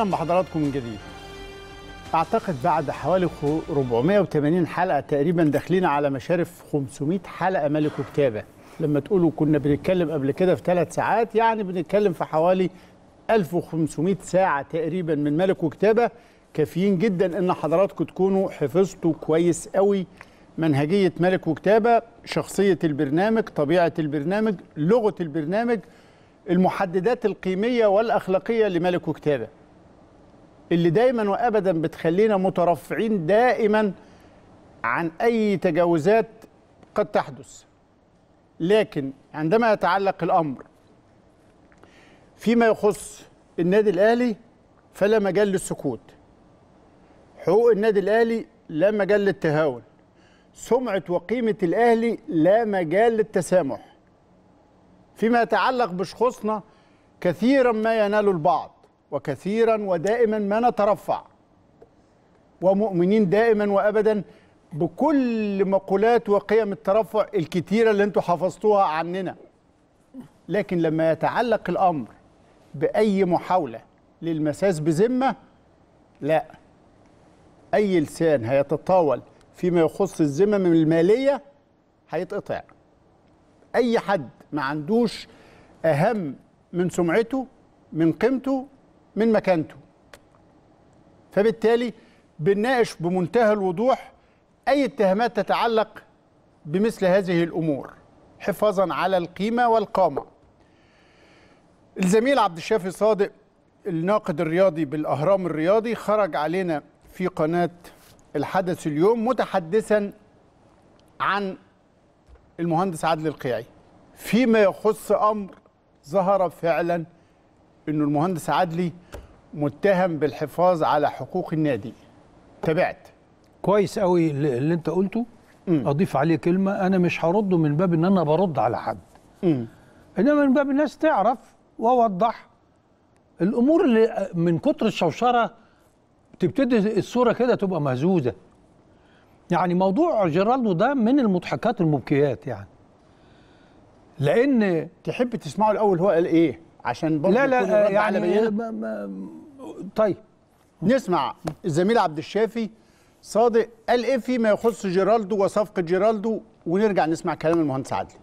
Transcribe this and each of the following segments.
اهلا بحضراتكم من جديد اعتقد بعد حوالي 480 حلقه تقريبا داخلين على مشارف 500 حلقه ملك وكتابه لما تقولوا كنا بنتكلم قبل كده في ثلاث ساعات يعني بنتكلم في حوالي 1500 ساعه تقريبا من ملك وكتابه كافيين جدا ان حضراتكم تكونوا حفظتوا كويس قوي منهجيه ملك وكتابه شخصيه البرنامج طبيعه البرنامج لغه البرنامج المحددات القيميه والاخلاقيه لملك وكتابه اللي دايما وابدا بتخلينا مترفعين دائما عن اي تجاوزات قد تحدث لكن عندما يتعلق الامر فيما يخص النادي الاهلي فلا مجال للسكوت حقوق النادي الاهلي لا مجال للتهاون سمعه وقيمه الاهلي لا مجال للتسامح فيما يتعلق بشخصنا كثيرا ما ينال البعض وكثيرا ودائما ما نترفع ومؤمنين دائما وابدا بكل مقولات وقيم الترفع الكثيره اللي انتم حفظتوها عننا لكن لما يتعلق الامر باي محاوله للمساس بذمه لا اي لسان هيتطاول فيما يخص الذمم الماليه هيتقطع اي حد ما عندوش اهم من سمعته من قيمته من مكانته فبالتالي بنناقش بمنتهى الوضوح أي اتهامات تتعلق بمثل هذه الأمور حفاظا على القيمة والقامة الزميل عبد الشافي صادق الناقد الرياضي بالأهرام الرياضي خرج علينا في قناة الحدث اليوم متحدثا عن المهندس عادل القيعي فيما يخص أمر ظهر فعلا انه المهندس عدلي متهم بالحفاظ على حقوق النادي تابعت كويس قوي اللي انت قلته مم. اضيف عليه كلمه انا مش هرده من باب ان انا برد على حد مم. انما من باب الناس تعرف واوضح الامور اللي من كتر الشوشره تبتدي الصوره كده تبقى مهزوزه يعني موضوع جيرالدو ده من المضحكات المبكيات يعني لان تحب تسمعه الاول هو قال ايه عشان برضه لا لا يعني على طيب نسمع الزميل عبد الشافي صادق قال ايه فيما يخص جيرالدو وصفقه جيرالدو ونرجع نسمع كلام المهندس عادل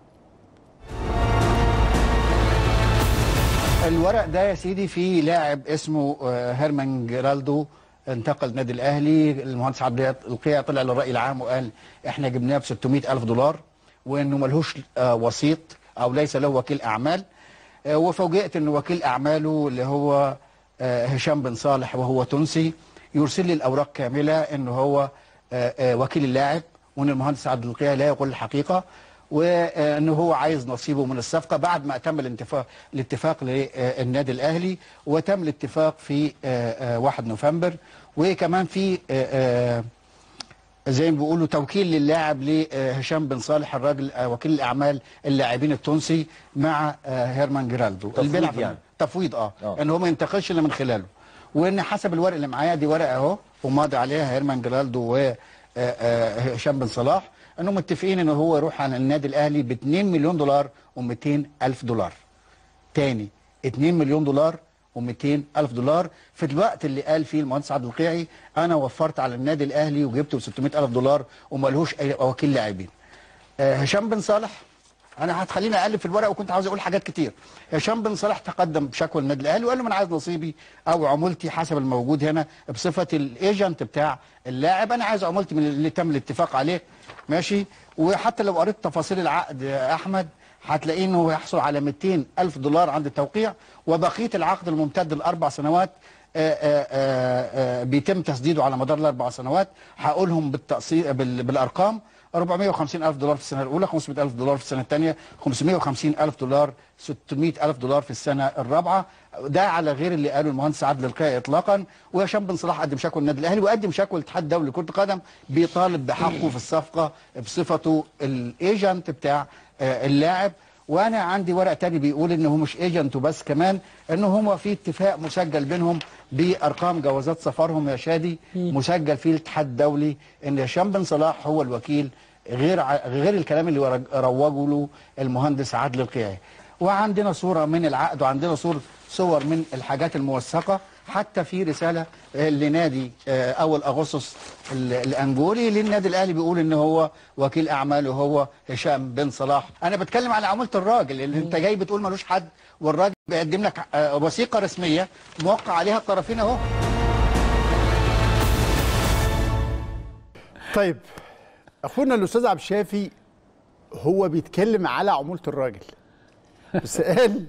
الورق ده يا سيدي فيه لاعب اسمه هيرمان آه، جيرالدو انتقل نادي الاهلي المهندس عبد القيع طلع للراي العام وقال احنا جبناه ب 600 الف دولار وانه ملهوش آه، وسيط او ليس له وكيل اعمال آه، وفوجئت ان وكيل اعماله اللي هو آه، هشام بن صالح وهو تونسي يرسل لي الاوراق كامله ان هو آه، وكيل اللاعب وان المهندس عبد القيع لا يقول الحقيقه وان هو عايز نصيبه من الصفقه بعد ما تم الاتفاق الاتفاق للنادي الاهلي وتم الاتفاق في 1 نوفمبر وكمان في زي ما بيقولوا توكيل للاعب لهشام آه، بن صالح الراجل آه، وكيل الاعمال اللاعبين التونسي مع آه، هيرمان جيرالدو تفويض يعني. تفويض اه, آه. ان يعني هو ما ينتقلش الا من خلاله وان حسب الورق اللي معايا دي ورقه اهو وماضي عليها هيرمان جيرالدو و هشام بن صلاح انهم متفقين ان هو يروح على النادي الاهلي ب 2 مليون دولار و200 الف دولار تاني 2 مليون دولار و200 ألف دولار في الوقت اللي قال فيه المهندس عبد القيعي أنا وفرت على النادي الأهلي وجبت ب 600 ألف دولار وما لهوش أي وكيل لاعبين. آه، هشام بن صالح أنا هتخليني أقلب في الورق وكنت عاوز أقول حاجات كتير. هشام بن صالح تقدم بشكوى للنادي الأهلي وقال له أنا عايز نصيبي أو عمولتي حسب الموجود هنا بصفة الإيجنت بتاع اللاعب أنا عايز عمولتي من اللي تم الاتفاق عليه ماشي وحتى لو قريت تفاصيل العقد يا أحمد هتلاقيه انه هيحصل على 200 الف دولار عند التوقيع وبقيه العقد الممتد لاربع سنوات آآ آه، آآ آه، آآ آه، بيتم تسديده على مدار الاربع سنوات هقولهم بالتقصير بالارقام 450 ألف دولار في السنة الأولى 500 ألف دولار في السنة الثانية 550 ألف دولار 600 ألف دولار في السنة الرابعة ده على غير اللي قاله المهندس عادل القيعي إطلاقا وهشام بن صلاح قدم شكوى للنادي الأهلي وقدم شكوى للاتحاد الدولي لكرة القدم بيطالب بحقه في الصفقة بصفته الايجنت بتاع آه، اللاعب وانا عندي ورق تاني بيقول ان هو مش ايجنت وبس كمان ان هم في اتفاق مسجل بينهم بارقام جوازات سفرهم يا شادي مسجل في الاتحاد الدولي ان هشام بن صلاح هو الوكيل غير غير الكلام اللي روجوا له المهندس عادل القيعي وعندنا صوره من العقد وعندنا صور صور من الحاجات الموثقه حتى في رساله آه، لنادي آه، اول اغسطس الانجولي للنادي الاهلي بيقول ان هو وكيل اعماله هو هشام بن صلاح انا بتكلم على عموله الراجل اللي انت جاي بتقول ملوش حد والراجل بيقدم لك آه، وثيقه رسميه موقع عليها الطرفين اهو طيب اخونا الاستاذ عبد الشافي هو بيتكلم على عموله الراجل بس قال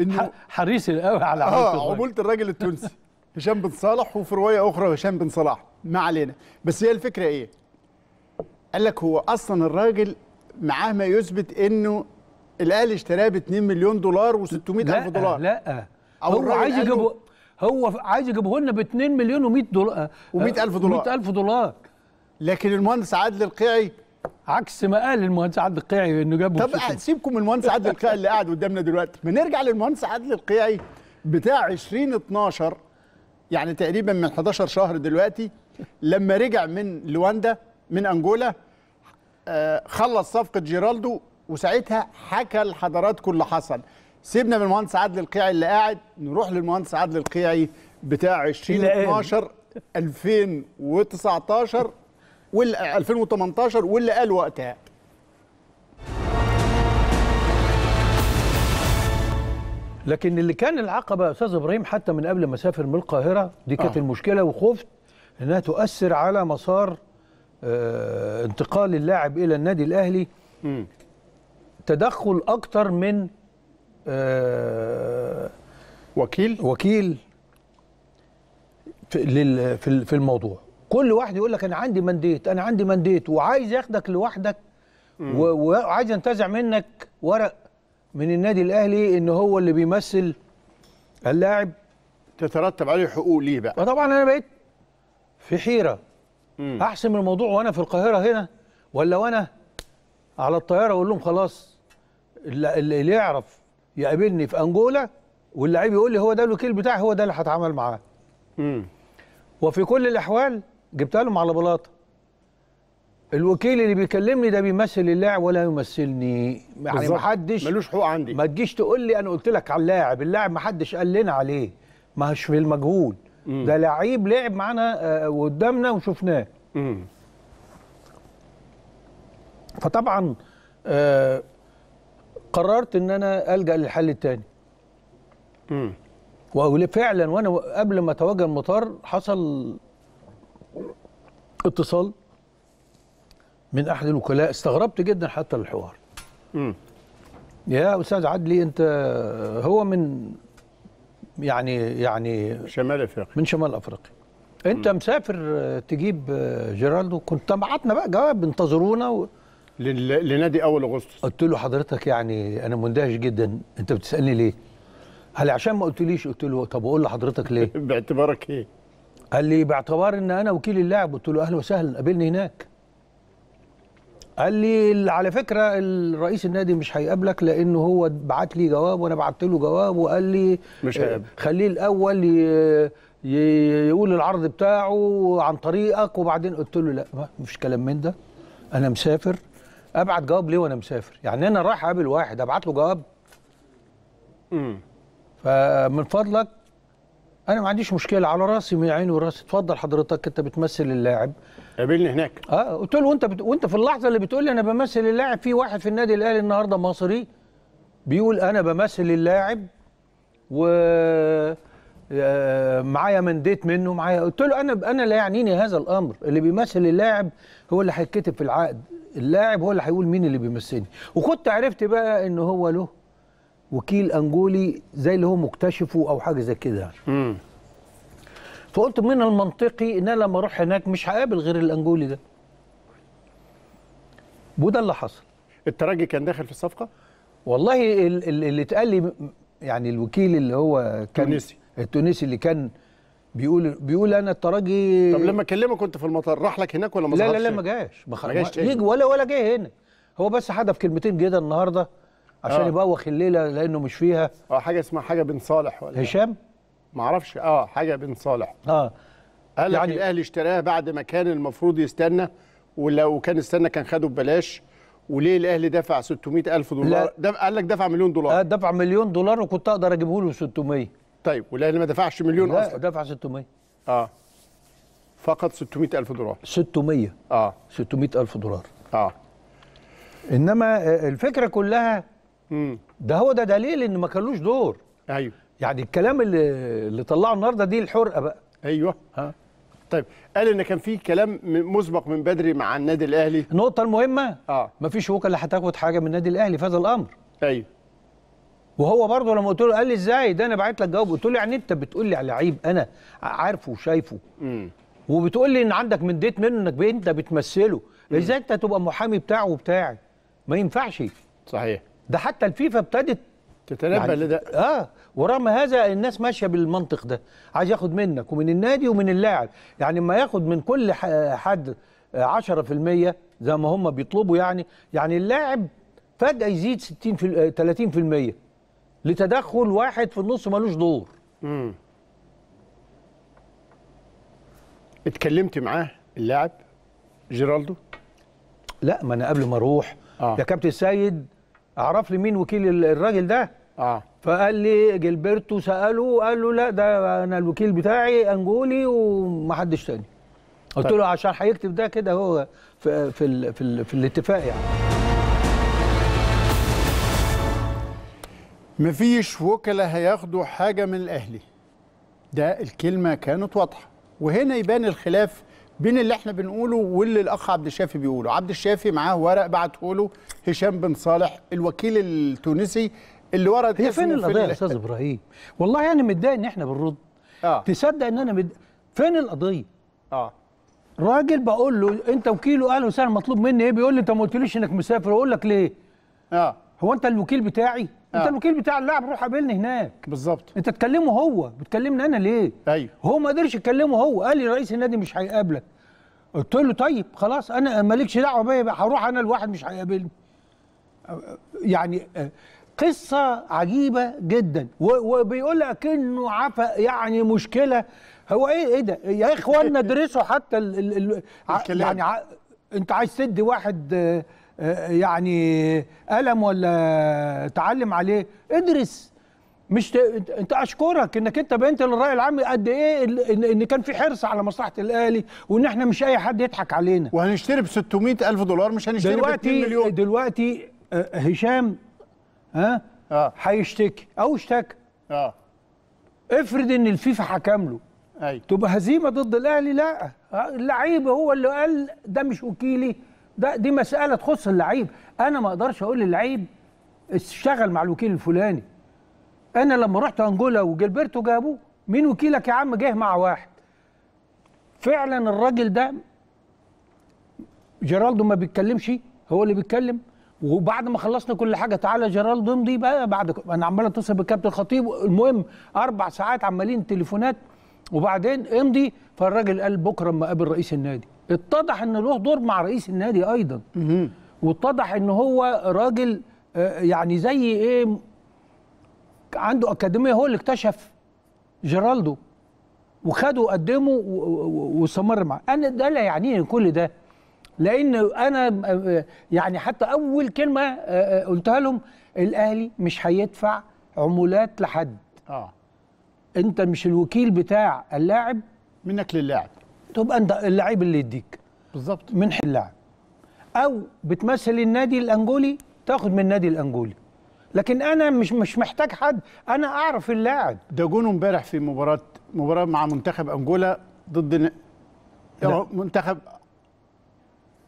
إنه حريص قوي على عموله اه عموله الراجل التونسي هشام بن صالح وفي روايه اخرى هشام بن صلاح ما علينا بس هي الفكره ايه؟ قال لك هو اصلا الراجل معاه ما يثبت انه الاهلي اشتراه ب 2 مليون دولار و600 الف دولار لا أو هو عايز يجيبه هو عايز يجيبه لنا ب 2 مليون و100 دولار و100 الف دولار و100 الف دولار لكن المهندس عادل القيعي عكس ما قال المهندس عادل القيعي انه جابه طب سيبكم من المهندس عادل القيعي اللي قاعد قدامنا دلوقتي بنرجع للمهندس عادل القيعي بتاع 2012 يعني تقريبا من 11 شهر دلوقتي لما رجع من لواندا من انجولا آه، خلص صفقه جيرالدو وساعتها حكى لحضراتكم اللي حصل سيبنا من المهندس عادل القيعي اللي قاعد نروح للمهندس عادل القيعي بتاع 2012 2019 واللي 2018 واللي قال وقتها لكن اللي كان العقبه يا استاذ ابراهيم حتى من قبل ما اسافر من القاهره دي كانت آه. المشكله وخفت انها تؤثر على مسار آه انتقال اللاعب الى النادي الاهلي م. تدخل اكتر من آه وكيل وكيل في في الموضوع كل واحد يقول لك انا عندي منديت انا عندي منديت وعايز ياخدك لوحدك وعايز ينتزع منك ورق من النادي الاهلي ان هو اللي بيمثل اللاعب تترتب عليه حقوق ليه بقى طبعا انا بقيت في حيره مم. احسم الموضوع وانا في القاهره هنا ولا وانا على الطياره اقول لهم خلاص اللي يعرف يقابلني في انجولا واللعيب يقول لي هو ده الوكيل بتاعي هو ده اللي هتعامل معاه مم. وفي كل الاحوال جبتها لهم على بلاطه الوكيل اللي بيكلمني ده بيمثل اللاعب ولا يمثلني يعني ما حدش ملوش حقوق عندي ما تجيش تقول لي انا قلت لك على اللاعب اللاعب ما حدش قال لنا عليه ما هوش في المجهول ده لعيب لعب معانا آه، قدامنا وشفناه فطبعا آه، قررت ان انا الجا للحل الثاني وفعلا وانا قبل ما اتواجه المطار حصل اتصال من احد الوكلاء استغربت جدا حتى الحوار م. يا استاذ عدلي انت هو من يعني يعني شمال افريقيا من شمال افريقيا انت م. مسافر تجيب جيرالدو كنت بعتنا بقى جواب بينتظرونا و... لنادي اول اغسطس قلت له حضرتك يعني انا مندهش جدا انت بتسالني ليه هل عشان ما قلتليش قلت له طب اقول لحضرتك ليه باعتبارك ايه قال لي باعتبار ان انا وكيل اللاعب قلت له اهلا وسهلا قابلني هناك قال لي على فكره الرئيس النادي مش هيقابلك لانه هو بعت لي جواب وانا بعت له جواب وقال لي مش آه، هيقابل خليه الاول يقول العرض بتاعه عن طريقك وبعدين قلت له لا مفيش كلام من ده انا مسافر ابعت جواب ليه وانا مسافر يعني انا رايح اقابل واحد ابعت له جواب امم فمن فضلك انا ما عنديش مشكله على راسي من عيني وراسي اتفضل حضرتك انت بتمثل اللاعب قابلني هناك اه قلت له وانت بت... وانت في اللحظه اللي بتقول لي انا بمثل اللاعب في واحد في النادي الاهلي النهارده مصري بيقول انا بمثل اللاعب و آه، معايا منديت منه معايا قلت له انا انا لا يعنيني هذا الامر اللي بيمثل اللاعب هو اللي هيتكتب في العقد اللاعب هو اللي هيقول مين اللي بيمثلني وكنت عرفت بقى ان هو له وكيل انجولي زي اللي هو مكتشفه او حاجه زي كده امم فقلت من المنطقي ان انا لما اروح هناك مش هقابل غير الانجولي ده وده اللي حصل الترجي كان داخل في الصفقه والله اللي اتقال لي يعني الوكيل اللي هو كان التونسي التونسي اللي كان بيقول بيقول انا الترجي طب لما كلمك كنت في المطار راح لك هناك ولا ما لا لا لا ما جاش ما جاش ولا ولا جه هنا هو بس حدف كلمتين جدا النهارده عشان آه. يبوخ الليله لانه مش فيها اه حاجه اسمها حاجه بن صالح ولا هشام ما اعرفش اه حاجه بن صالح اه قال يعني الاهلي اشتراها بعد ما كان المفروض يستنى ولو كان استنى كان خده ببلاش وليه الاهلي دفع 600 الف دولار دف... قال لك دفع مليون دولار آه دفع مليون دولار وكنت اقدر اجيبه له 600 طيب والاهلي ما دفعش مليون لا اصلا دفع 600 اه فقط 600 الف دولار 600 اه 600 الف دولار اه انما آه، الفكره كلها ده هو ده دليل ان ما كانلوش دور ايوه يعني الكلام اللي اللي طلعه النهارده دي الحرقه بقى ايوه ها طيب قال ان كان في كلام مسبق من بدري مع النادي الاهلي النقطه المهمه اه مفيش وكلاء هتاخد حاجه من النادي الاهلي في هذا الامر ايوه وهو برضه لما قلت له قال لي ازاي ده انا بعت لك جواب قلت له يعني انت بتقول لي على لعيب انا عارفه وشايفه امم وبتقول لي ان عندك من ديت منه انك انت بتمثله ازاي انت تبقى محامي بتاعه وبتاعي ما ينفعش صحيح ده حتى الفيفا ابتدت تتنبأ يعني لده اه ورغم هذا الناس ماشيه بالمنطق ده عايز ياخد منك ومن النادي ومن اللاعب يعني ما ياخد من كل حد 10% زي ما هم بيطلبوا يعني يعني اللاعب فجاه يزيد 60 في 30% لتدخل واحد في النص ملوش دور امم اتكلمت معاه اللاعب جيرالدو لا ما انا قبل ما اروح آه. يا كابتن سيد اعرف لي مين وكيل الراجل ده اه فقال لي جلبرتو ساله قال له لا ده انا الوكيل بتاعي انجولي ومحدش تاني قلت طيب. له عشان هيكتب ده كده هو في في الـ في, الـ في الاتفاق يعني مفيش وكلاء هياخدوا حاجه من الاهلي ده الكلمه كانت واضحه وهنا يبان الخلاف بين اللي احنا بنقوله واللي الاخ عبد الشافي بيقوله عبد الشافي معاه ورق بعته له هشام بن صالح الوكيل التونسي اللي ورد هي فين القضيه يا استاذ ابراهيم والله انا يعني متضايق ان احنا بنرد آه. تصدق ان انا مد... فين القضيه اه راجل بقول له انت وكيله اهلا وسهلا مطلوب مني ايه بيقول لي انت ما قلتليش انك مسافر اقول لك ليه اه هو انت الوكيل بتاعي آه. انت الوكيل بتاع اللاعب روح قابلني هناك بالظبط انت تكلمه هو بتكلمني انا ليه ايوه هو ما قدرش يكلمه هو قال لي رئيس النادي مش هيقابلك قلت له طيب خلاص انا مالكش دعوه بيا هروح انا لواحد مش هيقابلني يعني آه، قصه عجيبه جدا وبيقول لك انه عفى يعني مشكله هو ايه ايه ده يا اخوانا ادرسوا حتى ال ال ال يعني ع... انت عايز تدي واحد آه يعني قلم ولا تعلم عليه ادرس مش ت... انت اشكرك انك انت بينت للراي العام قد ايه ان, إن كان في حرص على مصلحه الاهلي وان احنا مش اي حد يضحك علينا وهنشتري ب 600 الف دولار مش هنشتري ب 2 مليون دلوقتي آه، هشام ها اه هيشتكي او اشتكى اه افرض ان الفيفا حكم له ايوه تبقى هزيمه ضد الاهلي لا اللعيب آه، هو اللي قال ده مش وكيلي ده دي مساله تخص اللعيب انا ما اقدرش اقول للعيب اشتغل مع الوكيل الفلاني انا لما رحت انجولا وجلبرتو جابوه مين وكيلك يا عم جه مع واحد فعلا الراجل ده جيرالدو ما بيتكلمش هو اللي بيتكلم وبعد ما خلصنا كل حاجه تعالى جيرالدو امضي بقى بعد انا عمال اتصل بالكابتن الخطيب المهم اربع ساعات عمالين تليفونات وبعدين امضي فالراجل قال بكره اما اقابل رئيس النادي اتضح ان له دور مع رئيس النادي ايضا واتضح ان هو راجل آه، يعني زي ايه عنده اكاديميه هو اللي اكتشف جيرالدو وخده وقدمه واستمر معاه انا ده لا يعنيني كل ده لان انا آه، يعني حتى اول كلمه آه، قلتها لهم الاهلي مش هيدفع عمولات لحد اه انت مش الوكيل بتاع اللاعب منك للاعب تبقى انت اللعيب اللي يديك بالظبط من حل اللاعب او بتمثل النادي الانجولي تاخد من النادي الانجولي لكن انا مش مش محتاج حد انا اعرف اللاعب ده جون امبارح في مباراه مباراه مع منتخب انجولا ضد ن... منتخب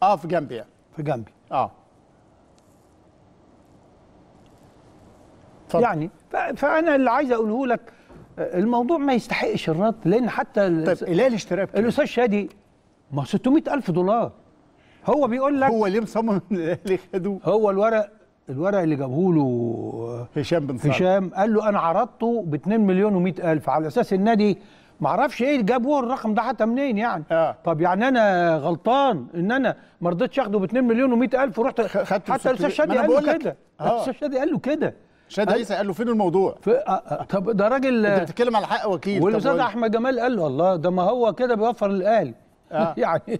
اه في جامبيا في جامبيا اه طب. يعني فانا اللي عايز اقوله لك الموضوع ما يستحقش الرد لان حتى طيب ليه الاشتراك الاستاذ شادي ما 600000 دولار هو بيقول لك هو ليه مصمم الاهلي خدوه هو الورق الورق اللي جابه له آه، هشام بن صالح هشام قال له انا عرضته ب 2 مليون و100000 على اساس النادي ما اعرفش ايه جابوه الرقم ده حتى منين يعني آه. طب يعني انا غلطان ان انا ما رضيتش اخده ب 2 مليون و100000 ورحت خدت حتى آه. الاستاذ شادي قال له كده الاستاذ شادي قال له كده شاد هيثم قال له فين الموضوع؟ في... طب ده راجل انت بتتكلم على حق وكيل والاستاذ احمد جمال قال له الله ده ما هو كده بيوفر للاهلي آه. يعني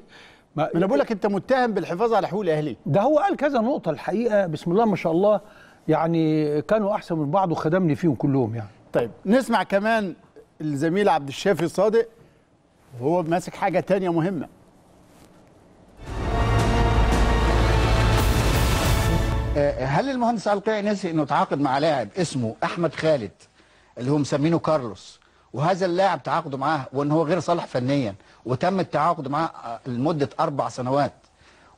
ما انا بقول لك انت متهم بالحفاظ على حقوق الاهلي ده هو قال كذا نقطه الحقيقه بسم الله ما شاء الله يعني كانوا احسن من بعض وخدمني فيهم كلهم يعني طيب نسمع كمان الزميل عبد الشافي صادق وهو ماسك حاجه تانية مهمه آه، هل المهندس القيعي نسي انه تعاقد مع لاعب اسمه احمد خالد اللي هو مسمينه كارلوس وهذا اللاعب تعاقده معاه وان هو غير صالح فنيا وتم التعاقد معاه لمده اربع سنوات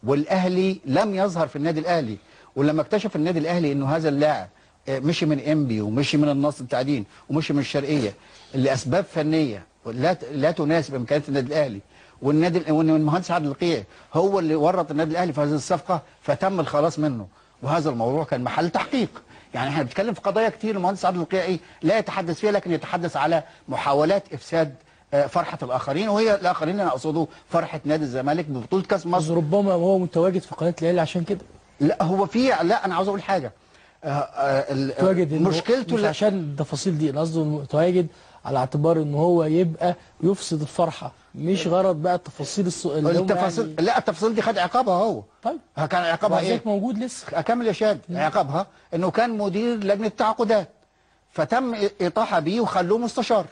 والاهلي لم يظهر في النادي الاهلي ولما اكتشف النادي الاهلي انه هذا اللاعب آه، مشي من امبي ومشي من النصر التعدين ومشي من الشرقيه لاسباب فنيه لا لا تناسب امكانيات النادي الاهلي والنادي وان المهندس عبد القيعي هو اللي ورط النادي الاهلي في هذه الصفقه فتم الخلاص منه وهذا الموضوع كان محل تحقيق يعني احنا بنتكلم في قضايا كتير المهندس عبد القيعي لا يتحدث فيها لكن يتحدث على محاولات افساد آه، فرحة الآخرين وهي الآخرين اللي أنا أقصده فرحة نادي الزمالك ببطولة كأس مصر ربما هو متواجد في قناة الأهلي عشان كده لا هو في لا أنا عاوز أقول حاجة آه، آه، متواجد مشكلته مش عشان التفاصيل دي أنا قصده متواجد على اعتبار إن هو يبقى يفسد الفرحة مش غرض بقى التفاصيل السؤال التفاصيل يعني... لا التفاصيل دي خد عقابها هو طيب كان عقابها ايه موجود لسه اكمل يا شاد عقابها انه كان مدير لجنه التعاقدات فتم اطاحه بيه وخلوه مستشار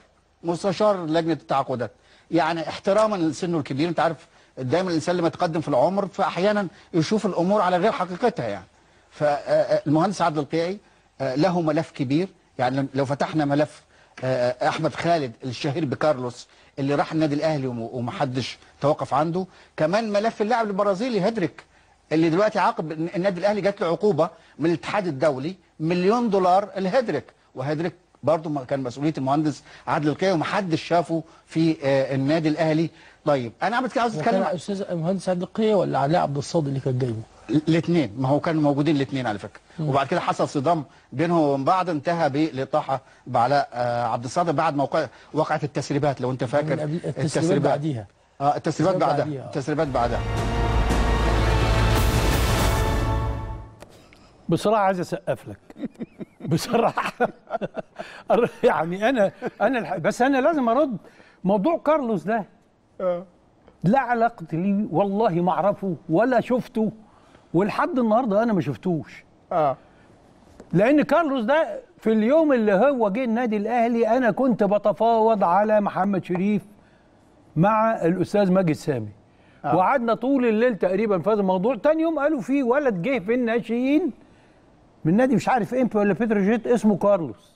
مستشار لجنه التعاقدات يعني احتراما لسنه الكبير انت عارف دايما الانسان لما يتقدم في العمر فاحيانا يشوف الامور على غير حقيقتها يعني فالمهندس عبد القيعي له ملف كبير يعني لو فتحنا ملف آه، آه، احمد خالد الشهير بكارلوس اللي راح النادي الاهلي ومحدش توقف عنده كمان ملف اللاعب البرازيلي هيدريك اللي دلوقتي عاقب النادي الاهلي جات له عقوبه من الاتحاد الدولي مليون دولار لهيدريك وهيدريك برضه كان مسؤوليه المهندس عادل القيعي ومحدش شافه في آه، النادي الاهلي طيب انا عايز اتكلم استاذ المهندس عادل القيعي ولا علاء عبد الصاد اللي كان جايبه الاثنين ما هو كانوا موجودين الاثنين على فكره وبعد كده حصل صدام بينهم وبين بعض انتهى بلطاحه بعلاء آه، عبد الصادق بعد ما وقعت التسريبات لو انت فاكر التسريبات, التسريبات بعديها اه التسريبات بعدها التسريبات بعدها بصراحه عايز اسقف لك بصراحه يعني انا انا بس انا لازم ارد موضوع كارلوس ده آه. لا علاقه لي والله ما اعرفه ولا شفته ولحد النهارده انا ما شفتوش اه لان كارلوس ده في اليوم اللي هو جه النادي الاهلي انا كنت بتفاوض على محمد شريف مع الاستاذ ماجد سامي آه. وقعدنا طول الليل تقريبا في هذا الموضوع تاني يوم قالوا في ولد جه في الناشئين من نادي مش عارف امبي ولا بتروجيت اسمه كارلوس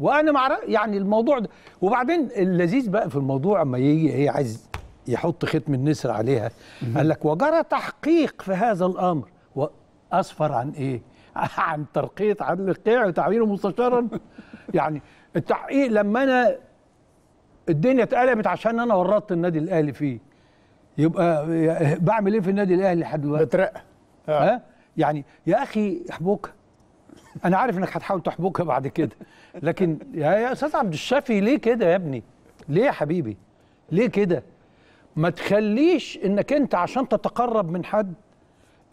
وانا مع يعني الموضوع ده وبعدين اللذيذ بقى في الموضوع اما يجي ايه عايز يحط ختم النسر عليها قال لك وجرى تحقيق في هذا الامر واسفر عن ايه عن ترقيه عن قيع وتعيينه مستشارا يعني التحقيق إيه، لما انا الدنيا اتقلبت عشان انا ورطت النادي الاهلي فيه يبقى بعمل ايه في النادي الاهلي لحد دلوقتي بترقى آه. ها يعني يا اخي احبوك انا عارف انك هتحاول تحبوكها بعد كده لكن يا استاذ عبد الشافي ليه كده يا ابني ليه يا حبيبي ليه كده ما تخليش انك انت عشان تتقرب من حد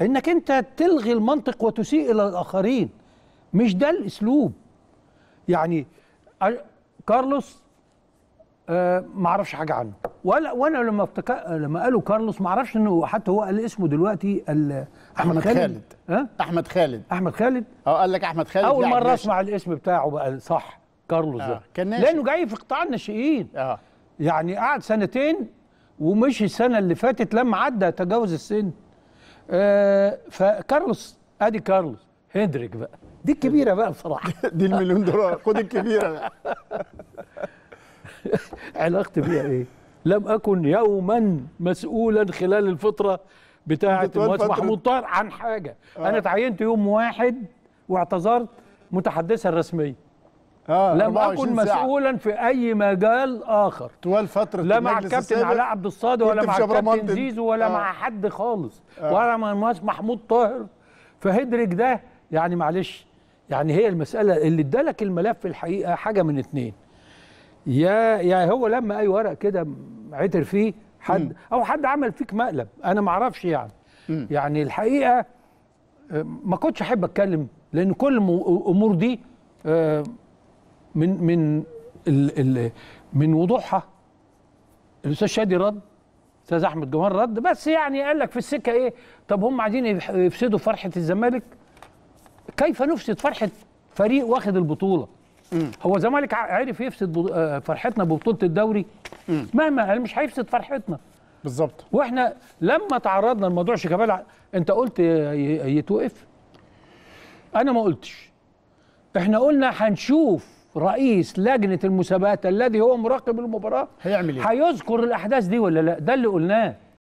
انك انت تلغي المنطق وتسيء الى الاخرين مش ده الاسلوب يعني كارلوس آه ما اعرفش حاجه عنه ولا وانا لما افتك... لما قالوا كارلوس ما اعرفش انه حتى هو قال اسمه دلوقتي ال... احمد خالد, خالد. أه؟ احمد خالد احمد خالد اه قال لك احمد خالد اول يعني مره اسمع الاسم بتاعه بقى صح كارلوس آه. ده كان ناشئ. لانه جاي في قطاع الناشئين آه. يعني قعد سنتين ومشي السنه اللي فاتت لما عدى تجاوز السن آه فكارلوس ادي كارلوس هندريك بقى دي الكبيره بقى بصراحه دي المليون دولار خد الكبيره بقى علاقتي بيها ايه؟ لم اكن يوما مسؤولا خلال الفتره بتاعه المهندس محمود طاهر عن حاجه انا اتعينت آه. يوم واحد واعتذرت متحدثا رسميا آه لم اكن مسؤولا في اي مجال اخر طوال فتره لا مع الكابتن علاء عبد الصادق ولا مع الكابتن زيزو ولا آه. مع حد خالص آه. ولا مع محمود طاهر فهدرك ده يعني معلش يعني هي المساله اللي ادالك الملف الحقيقه حاجه من اتنين يا يا يعني هو لما اي ورق كده عتر فيه حد م. او حد عمل فيك مقلب انا ما اعرفش يعني م. يعني الحقيقه آه، ما كنتش احب اتكلم لان كل الامور دي آه، من من ال ال من وضوحها الاستاذ شادي رد استاذ احمد جمال رد بس يعني قال لك في السكه ايه طب هم عايزين يفسدوا فرحه الزمالك كيف نفسد فرحه فريق واخد البطوله مم. هو الزمالك عرف يفسد آه، فرحتنا ببطوله الدوري مهما مهما مش هيفسد فرحتنا بالظبط واحنا لما تعرضنا لموضوع شيكابالا انت قلت يتوقف انا ما قلتش احنا قلنا هنشوف رئيس لجنه المسابقات الذي هو مراقب المباراه هيعمل ايه؟ هيذكر الاحداث دي ولا لا؟ ده اللي قلناه